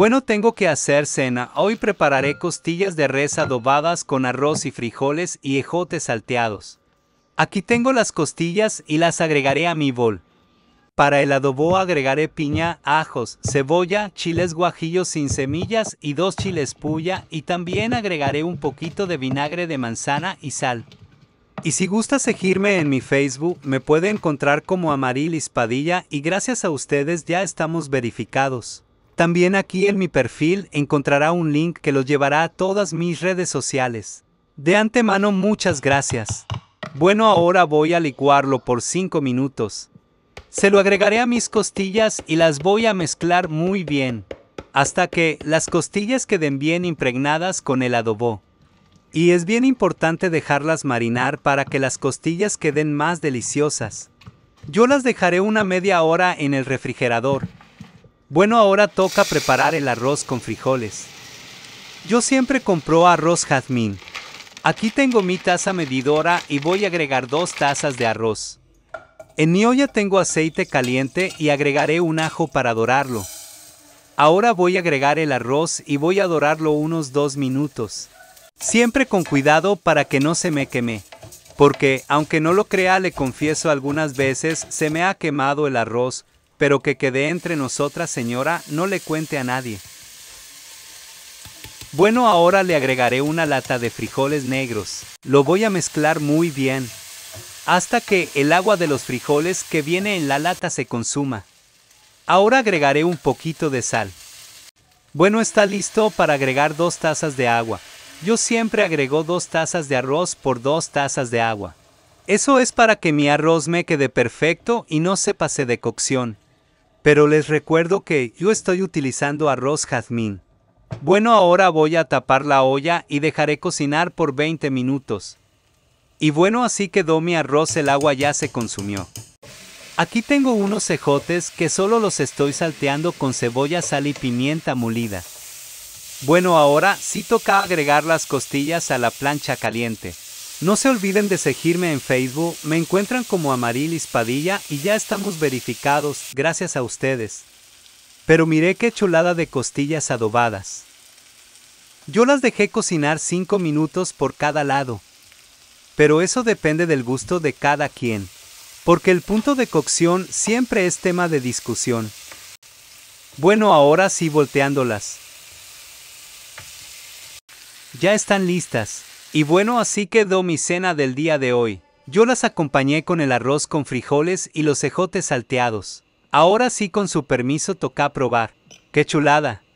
Bueno, tengo que hacer cena. Hoy prepararé costillas de res adobadas con arroz y frijoles y ejotes salteados. Aquí tengo las costillas y las agregaré a mi bol. Para el adobo agregaré piña, ajos, cebolla, chiles guajillos sin semillas y dos chiles puya y también agregaré un poquito de vinagre de manzana y sal. Y si gusta seguirme en mi Facebook, me puede encontrar como Amaril Padilla y gracias a ustedes ya estamos verificados. También aquí en mi perfil encontrará un link que los llevará a todas mis redes sociales. De antemano muchas gracias. Bueno, ahora voy a licuarlo por 5 minutos. Se lo agregaré a mis costillas y las voy a mezclar muy bien, hasta que las costillas queden bien impregnadas con el adobo. Y es bien importante dejarlas marinar para que las costillas queden más deliciosas. Yo las dejaré una media hora en el refrigerador. Bueno, ahora toca preparar el arroz con frijoles. Yo siempre compro arroz jazmín. Aquí tengo mi taza medidora y voy a agregar dos tazas de arroz. En mi olla tengo aceite caliente y agregaré un ajo para dorarlo. Ahora voy a agregar el arroz y voy a dorarlo unos dos minutos. Siempre con cuidado para que no se me queme. Porque, aunque no lo crea, le confieso algunas veces, se me ha quemado el arroz pero que quede entre nosotras, señora, no le cuente a nadie. Bueno, ahora le agregaré una lata de frijoles negros. Lo voy a mezclar muy bien, hasta que el agua de los frijoles que viene en la lata se consuma. Ahora agregaré un poquito de sal. Bueno, está listo para agregar dos tazas de agua. Yo siempre agrego dos tazas de arroz por dos tazas de agua. Eso es para que mi arroz me quede perfecto y no se pase de cocción. Pero les recuerdo que yo estoy utilizando arroz jazmín. Bueno, ahora voy a tapar la olla y dejaré cocinar por 20 minutos. Y bueno, así quedó mi arroz, el agua ya se consumió. Aquí tengo unos cejotes que solo los estoy salteando con cebolla, sal y pimienta molida. Bueno, ahora sí toca agregar las costillas a la plancha caliente. No se olviden de seguirme en Facebook, me encuentran como Amarilis Padilla y ya estamos verificados, gracias a ustedes. Pero miré qué chulada de costillas adobadas. Yo las dejé cocinar 5 minutos por cada lado. Pero eso depende del gusto de cada quien. Porque el punto de cocción siempre es tema de discusión. Bueno, ahora sí volteándolas. Ya están listas. Y bueno, así quedó mi cena del día de hoy. Yo las acompañé con el arroz con frijoles y los cejotes salteados. Ahora sí, con su permiso, toca probar. ¡Qué chulada!